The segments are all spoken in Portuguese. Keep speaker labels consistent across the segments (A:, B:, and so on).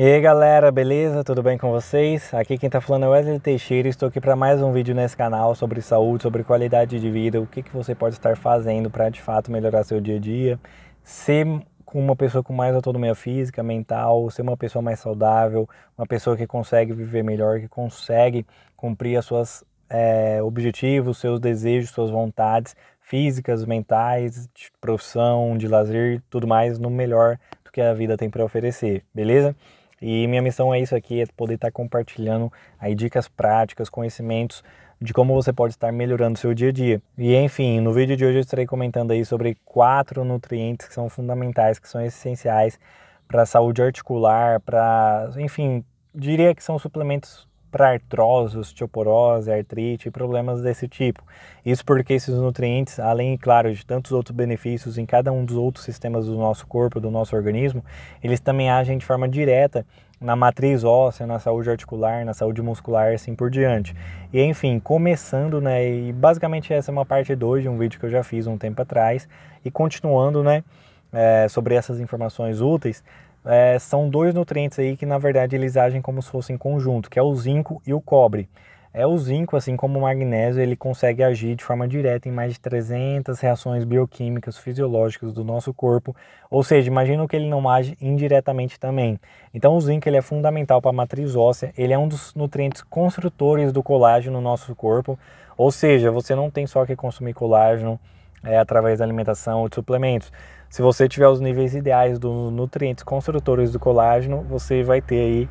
A: E aí galera, beleza? Tudo bem com vocês? Aqui quem está falando é Wesley Teixeira e estou aqui para mais um vídeo nesse canal sobre saúde, sobre qualidade de vida, o que, que você pode estar fazendo para de fato melhorar seu dia a dia, ser uma pessoa com mais autonomia física, mental, ser uma pessoa mais saudável, uma pessoa que consegue viver melhor, que consegue cumprir as suas é, objetivos, seus desejos, suas vontades físicas, mentais, de profissão, de lazer, tudo mais no melhor do que a vida tem para oferecer, beleza? E minha missão é isso aqui, é poder estar compartilhando aí dicas práticas, conhecimentos de como você pode estar melhorando seu dia a dia. E enfim, no vídeo de hoje eu estarei comentando aí sobre quatro nutrientes que são fundamentais, que são essenciais para a saúde articular, para, enfim, diria que são suplementos para artrose, osteoporose, artrite e problemas desse tipo. Isso porque esses nutrientes, além, claro, de tantos outros benefícios em cada um dos outros sistemas do nosso corpo, do nosso organismo, eles também agem de forma direta na matriz óssea, na saúde articular, na saúde muscular, assim por diante. E enfim, começando, né, e basicamente essa é uma parte 2 de um vídeo que eu já fiz um tempo atrás, e continuando, né, é, sobre essas informações úteis, é, são dois nutrientes aí que na verdade eles agem como se fossem conjunto, que é o zinco e o cobre. É o zinco, assim como o magnésio, ele consegue agir de forma direta em mais de 300 reações bioquímicas fisiológicas do nosso corpo, ou seja, imagina que ele não age indiretamente também. Então o zinco ele é fundamental para a matriz óssea, ele é um dos nutrientes construtores do colágeno no nosso corpo, ou seja, você não tem só que consumir colágeno é, através da alimentação ou de suplementos. Se você tiver os níveis ideais dos nutrientes construtores do colágeno, você vai ter aí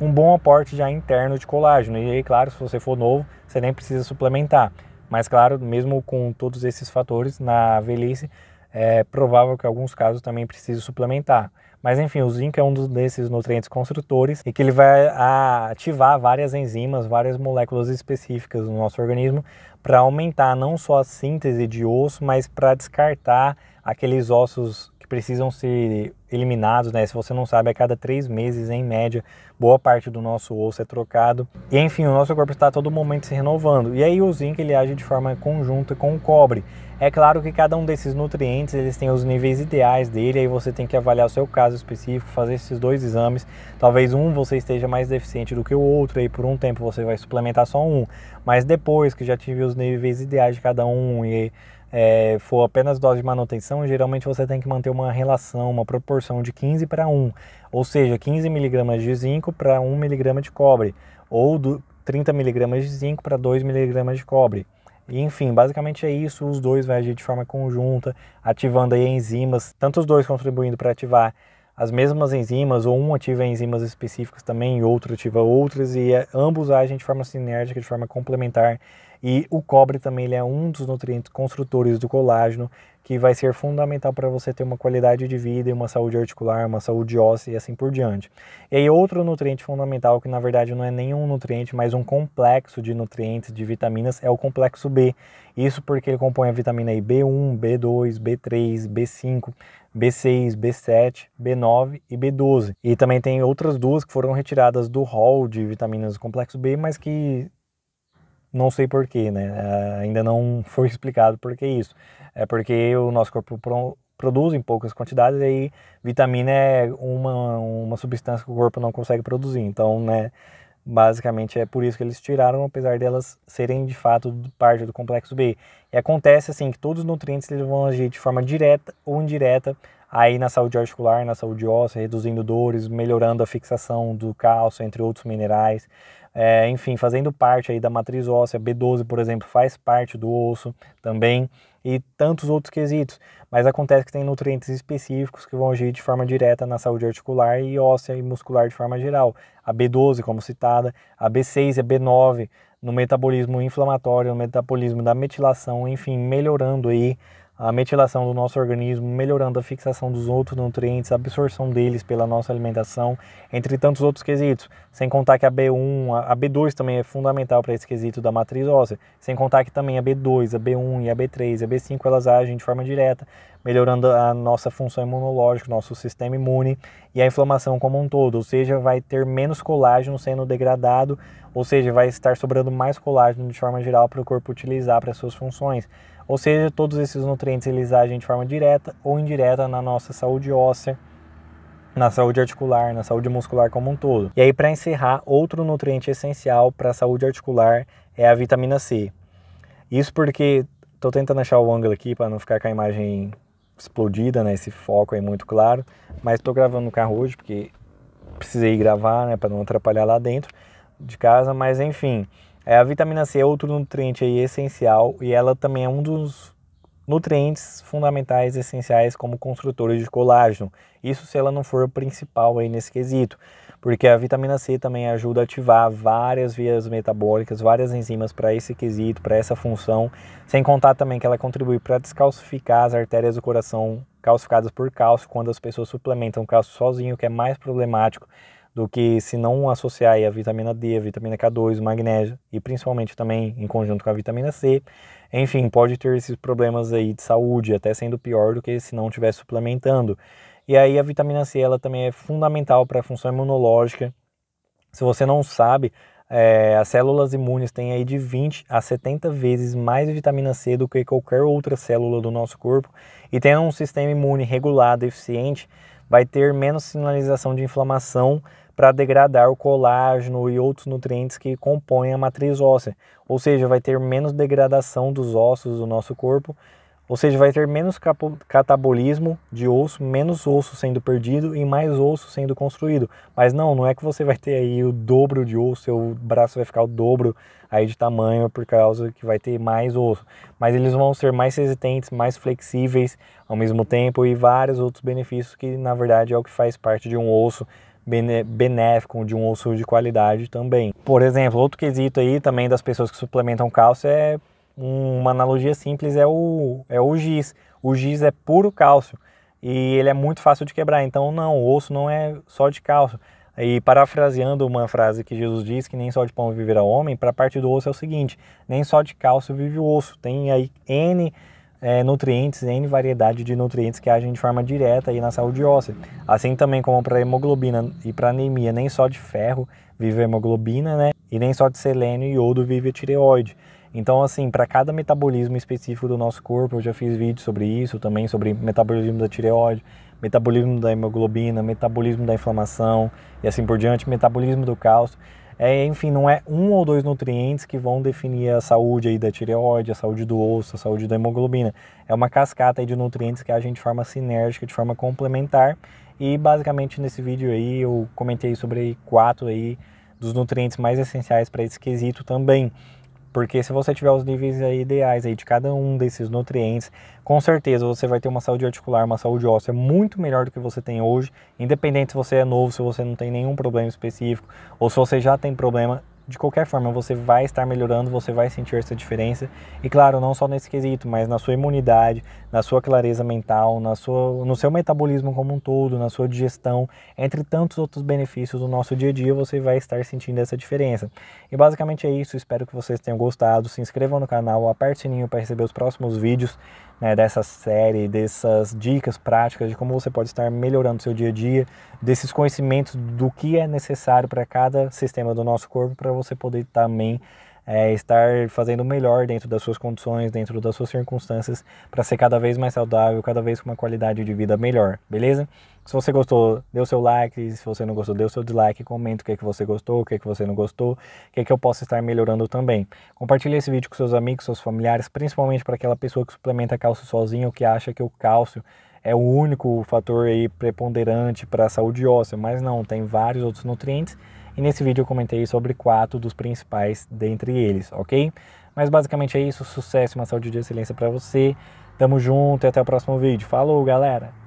A: um bom aporte já interno de colágeno. E aí, claro, se você for novo, você nem precisa suplementar. Mas claro, mesmo com todos esses fatores na velhice, é provável que em alguns casos também precise suplementar. Mas enfim, o zinco é um desses nutrientes construtores e que ele vai ativar várias enzimas, várias moléculas específicas no nosso organismo para aumentar não só a síntese de osso, mas para descartar aqueles ossos que precisam ser eliminados, né? Se você não sabe, a cada três meses, em média, boa parte do nosso osso é trocado. E enfim, o nosso corpo está todo momento se renovando. E aí o zinco ele age de forma conjunta com o cobre. É claro que cada um desses nutrientes eles têm os níveis ideais dele, aí você tem que avaliar o seu caso específico, fazer esses dois exames. Talvez um você esteja mais deficiente do que o outro, aí por um tempo você vai suplementar só um, mas depois que já tive os níveis ideais de cada um e é, for apenas dose de manutenção, geralmente você tem que manter uma relação, uma proporção de 15 para 1, ou seja, 15 miligramas de zinco para 1 miligrama de cobre, ou do 30 miligramas de zinco para 2 miligramas de cobre. E, enfim, basicamente é isso, os dois vão agir de forma conjunta, ativando aí enzimas, tanto os dois contribuindo para ativar as mesmas enzimas, ou um ativa enzimas específicas também, e outro ativa outras, e é, ambos agem de forma sinérgica, de forma complementar, e o cobre também ele é um dos nutrientes construtores do colágeno, que vai ser fundamental para você ter uma qualidade de vida, uma saúde articular, uma saúde óssea e assim por diante. E aí outro nutriente fundamental, que na verdade não é nenhum nutriente, mas um complexo de nutrientes, de vitaminas, é o complexo B. Isso porque ele compõe a vitamina B1, B2, B3, B5, B6, B7, B9 e B12. E também tem outras duas que foram retiradas do rol de vitaminas do complexo B, mas que não sei porquê, né? Ah, ainda não foi explicado por que isso. É porque o nosso corpo pro, produz em poucas quantidades e aí vitamina é uma, uma substância que o corpo não consegue produzir. Então, né? Basicamente é por isso que eles tiraram, apesar delas serem de fato parte do complexo B. E acontece assim que todos os nutrientes eles vão agir de forma direta ou indireta aí na saúde articular, na saúde óssea, reduzindo dores, melhorando a fixação do cálcio, entre outros minerais, é, enfim, fazendo parte aí da matriz óssea. B12, por exemplo, faz parte do osso também e tantos outros quesitos. Mas acontece que tem nutrientes específicos que vão agir de forma direta na saúde articular e óssea e muscular de forma geral. A B12, como citada, a B6 e a B9 no metabolismo inflamatório, no metabolismo da metilação, enfim, melhorando aí a metilação do nosso organismo, melhorando a fixação dos outros nutrientes, a absorção deles pela nossa alimentação, entre tantos outros quesitos. Sem contar que a B1, a B2 também é fundamental para esse quesito da matriz óssea. Sem contar que também a B2, a B1 e a B3, a B5 elas agem de forma direta, melhorando a nossa função imunológica, nosso sistema imune e a inflamação como um todo, ou seja, vai ter menos colágeno sendo degradado, ou seja, vai estar sobrando mais colágeno de forma geral para o corpo utilizar para suas funções. Ou seja, todos esses nutrientes eles agem de forma direta ou indireta na nossa saúde óssea, na saúde articular, na saúde muscular como um todo. E aí para encerrar, outro nutriente essencial para a saúde articular é a vitamina C. Isso porque estou tentando achar o ângulo aqui para não ficar com a imagem explodida, né, esse foco aí muito claro, mas estou gravando no carro hoje porque precisei gravar, né, para não atrapalhar lá dentro de casa, mas enfim, é, a vitamina C é outro nutriente aí essencial e ela também é um dos nutrientes fundamentais essenciais como construtores de colágeno. Isso se ela não for o principal aí nesse quesito, porque a vitamina C também ajuda a ativar várias vias metabólicas, várias enzimas para esse quesito, para essa função, sem contar também que ela contribui para descalcificar as artérias do coração calcificadas por cálcio, quando as pessoas suplementam cálcio sozinho, que é mais problemático, do que se não associar a vitamina D, a vitamina K2, o magnésio e principalmente também em conjunto com a vitamina C. Enfim, pode ter esses problemas aí de saúde, até sendo pior do que se não estiver suplementando. E aí a vitamina C ela também é fundamental para a função imunológica. Se você não sabe, é, as células imunes têm aí de 20 a 70 vezes mais vitamina C do que qualquer outra célula do nosso corpo e tendo um sistema imune regulado, eficiente, vai ter menos sinalização de inflamação para degradar o colágeno e outros nutrientes que compõem a matriz óssea. Ou seja, vai ter menos degradação dos ossos do nosso corpo, ou seja, vai ter menos catabolismo de osso, menos osso sendo perdido e mais osso sendo construído. Mas não, não é que você vai ter aí o dobro de osso, seu braço vai ficar o dobro aí de tamanho por causa que vai ter mais osso. Mas eles vão ser mais resistentes, mais flexíveis ao mesmo tempo e vários outros benefícios que na verdade é o que faz parte de um osso benéfico de um osso de qualidade também. Por exemplo, outro quesito aí também das pessoas que suplementam cálcio é uma analogia simples é o é o giz. O giz é puro cálcio e ele é muito fácil de quebrar. Então não, o osso não é só de cálcio. E parafraseando uma frase que Jesus diz que nem só de pão viverá o homem, para a parte do osso é o seguinte: nem só de cálcio vive o osso. Tem aí N é, nutrientes, N variedade de nutrientes que agem de forma direta aí na saúde óssea. Assim também como para hemoglobina e para anemia, nem só de ferro vive a hemoglobina, né? E nem só de selênio e iodo vive a tireoide. Então, assim, para cada metabolismo específico do nosso corpo, eu já fiz vídeo sobre isso também, sobre metabolismo da tireoide, metabolismo da hemoglobina, metabolismo da inflamação e assim por diante, metabolismo do cálcio. É, enfim, não é um ou dois nutrientes que vão definir a saúde aí da tireoide, a saúde do osso, a saúde da hemoglobina. É uma cascata de nutrientes que agem de forma sinérgica, de forma complementar. E basicamente nesse vídeo aí eu comentei sobre quatro aí dos nutrientes mais essenciais para esse quesito também. Porque se você tiver os níveis aí ideais aí de cada um desses nutrientes, com certeza você vai ter uma saúde articular, uma saúde óssea muito melhor do que você tem hoje, independente se você é novo, se você não tem nenhum problema específico ou se você já tem problema, de qualquer forma, você vai estar melhorando, você vai sentir essa diferença. E claro, não só nesse quesito, mas na sua imunidade, na sua clareza mental, na sua, no seu metabolismo como um todo, na sua digestão, entre tantos outros benefícios do nosso dia a dia, você vai estar sentindo essa diferença. E basicamente é isso, espero que vocês tenham gostado. Se inscrevam no canal, aperte o sininho para receber os próximos vídeos né, dessa série, dessas dicas práticas de como você pode estar melhorando seu dia a dia, desses conhecimentos do que é necessário para cada sistema do nosso corpo para você poder também é, estar fazendo o melhor dentro das suas condições, dentro das suas circunstâncias, para ser cada vez mais saudável, cada vez com uma qualidade de vida melhor, beleza? Se você gostou, dê o seu like, se você não gostou, dê o seu dislike, comenta o que, é que você gostou, o que, é que você não gostou, o que, é que eu posso estar melhorando também. Compartilhe esse vídeo com seus amigos, seus familiares, principalmente para aquela pessoa que suplementa cálcio sozinho, que acha que o cálcio é o único fator aí preponderante para a saúde óssea, mas não, tem vários outros nutrientes e nesse vídeo eu comentei sobre quatro dos principais dentre eles, ok? Mas basicamente é isso. Sucesso, uma saúde de excelência para você. Tamo junto e até o próximo vídeo. Falou, galera!